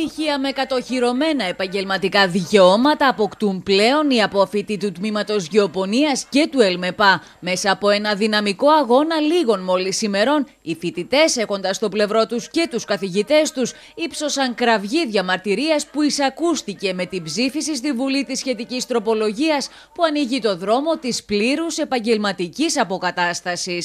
Πτυχία με κατοχυρωμένα επαγγελματικά δικαιώματα αποκτούν πλέον οι απόφοιτοι του τμήματος Γεωπονίας και του ΕΛΜΕΠΑ. Μέσα από ένα δυναμικό αγώνα λίγων μόλις ημερών, οι φοιτητές, έχοντας στο πλευρό τους και τους καθηγητές τους, ύψωσαν κραυγή διαμαρτυρίας που εισακούστηκε με την ψήφιση στη Βουλή της σχετικής τροπολογίας που ανοίγει το δρόμο της πλήρους επαγγελματικής αποκατάστασης.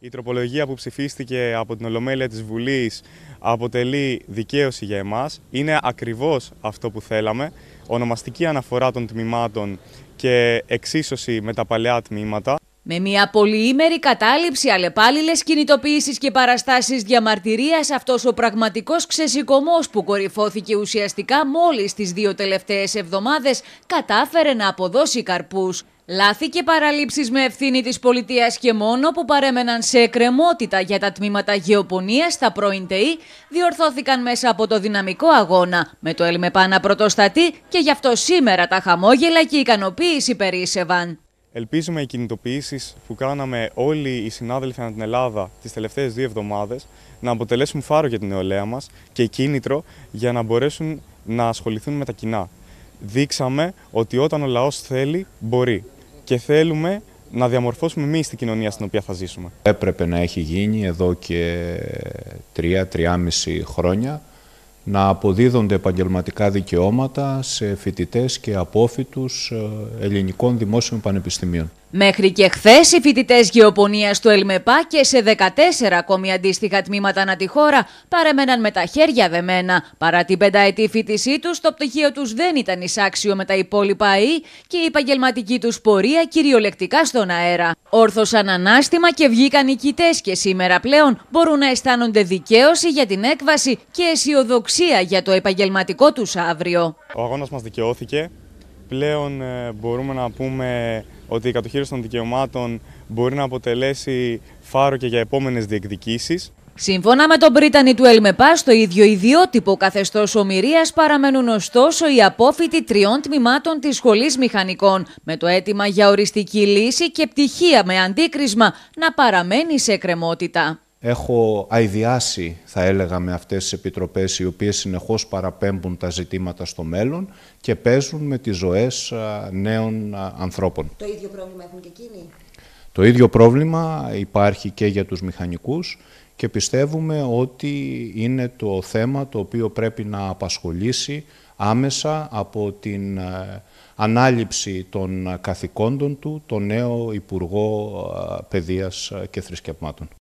Η τροπολογία που ψηφίστηκε από την Ολομέλεια της Βουλής αποτελεί δικαίωση για εμάς. Είναι ακριβώς αυτό που θέλαμε. Ονομαστική αναφορά των τμήματων και εξίσωση με τα παλαιά τμήματα. Με μια πολυήμερη κατάληψη, αλλεπάλληλες κινητοποιήσεις και παραστάσεις διαμαρτυρίας, αυτός ο πραγματικός ξεσηκωμός που κορυφώθηκε ουσιαστικά μόλις τις δύο τελευταίες εβδομάδες, κατάφερε να αποδώσει καρπούς. Λάθη και παραλήψεις με ευθύνη της πολιτείας και μόνο που παρέμεναν σε εκκρεμότητα για τα τμήματα γεωπονίας στα πρώην ΤΕΗ διορθώθηκαν μέσα από το δυναμικό αγώνα με το ΕΛΜΕΠΑ να πρωτοστατεί και γι' αυτό σήμερα τα χαμόγελα και η ικανοποίηση περίσευαν. Ελπίζουμε οι κινητοποιήσεις που κάναμε όλοι οι συνάδελφοι ανά την Ελλάδα τις τελευταίες δύο εβδομάδες να αποτελέσουν φάρο για την νεολαία μας και κίνητρο για να μπορέσουν να ασχοληθούν με τα κοινά. Δείξαμε ότι όταν ο λαός θέλει, μπορεί και θέλουμε να διαμορφώσουμε εμείς την κοινωνία στην οποία θα ζήσουμε. Έπρεπε να έχει γίνει εδώ και 3-3,5 χρόνια να αποδίδονται επαγγελματικά δικαιώματα σε φοιτητές και απόφοιτους ε, ελληνικών δημόσιων πανεπιστημίων. Μέχρι και χθες οι φοιτητές γεωπονίας του ΕΛΜΕΠΑ και σε 14 ακόμη αντίστοιχα τμήματα ανά τη χώρα παρέμεναν με τα χέρια δεμένα. Παρά την πενταετή φοιτησή τους, το πτυχίο τους δεν ήταν εισάξιο με τα υπόλοιπα ΑΕΗ και η επαγγελματική τους πορεία κυριολεκτικά στον αέρα. Όρθωσαν ανάστημα και βγήκαν νικητέ και σήμερα πλέον μπορούν να αισθάνονται δικαίωση για την έκβαση και αισιοδοξία για το επαγγελματικό τους αύριο. Ο αγώνας μας δικαιώθηκε. Πλέον ε, μπορούμε να πούμε ότι η κατοχήρωση των δικαιωμάτων μπορεί να αποτελέσει φάρο και για επόμενες διεκδικήσεις. Σύμφωνα με τον Πρίτανη του Ελμεπά, στο ίδιο ιδιότυπο καθεστώς ομοιρίας παραμένουν ωστόσο οι απόφοιτοι τριών τμήματων της Σχολής Μηχανικών, με το αίτημα για οριστική λύση και πτυχία με αντίκρισμα να παραμένει σε κρεμότητα έχω αειδιάσει, θα έλεγα, με αυτές τις επιτροπές οι οποίες συνεχώς παραπέμπουν τα ζητήματα στο μέλλον και παίζουν με τις ζωές νέων ανθρώπων. Το ίδιο πρόβλημα έχουν και εκείνοι. Το ίδιο πρόβλημα υπάρχει και για τους μηχανικούς και πιστεύουμε ότι είναι το θέμα το οποίο πρέπει να απασχολήσει άμεσα από την ανάληψη των καθηκόντων του τον νέο Υπουργό Παιδείας και Θρησκευμάτων.